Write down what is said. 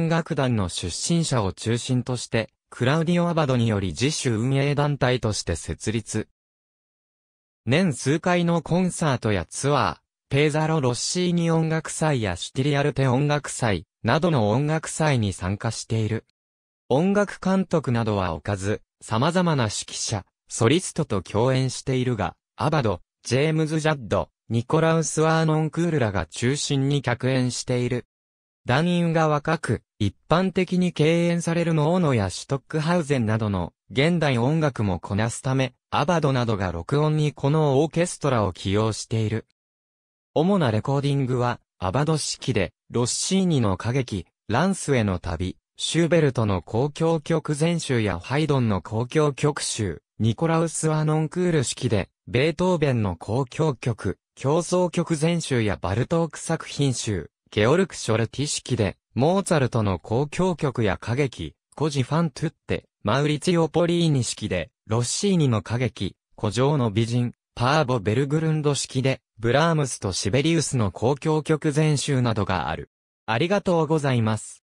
楽団の出身者を中心として、クラウディオ・アバドにより自主運営団体として設立。年数回のコンサートやツアー、ペーザロ・ロッシーニ音楽祭やシュティリアルテ音楽祭などの音楽祭に参加している。音楽監督などは置かず、様々な指揮者、ソリストと共演しているが、アバド、ジェームズ・ジャッド、ニコラウス・アーノン・クールらが中心に客演している。団員が若く、一般的に敬遠されるノーノやシュトックハウゼンなどの現代音楽もこなすため、アバドなどが録音にこのオーケストラを起用している。主なレコーディングは、アバド式で、ロッシーニの歌劇、ランスへの旅、シューベルトの公共曲全集やハイドンの公共曲集、ニコラウス・アノンクール式で、ベートーベンの公共曲、競争曲全集やバルトーク作品集、ゲオルク・ショルティ式で、モーツァルトの交響曲や歌劇、コジ・ファン・トゥッテ、マウリツィオ・ポリーニ式で、ロッシーニの歌劇、古城の美人、パーボ・ベルグルンド式で、ブラームスとシベリウスの交響曲全集などがある。ありがとうございます。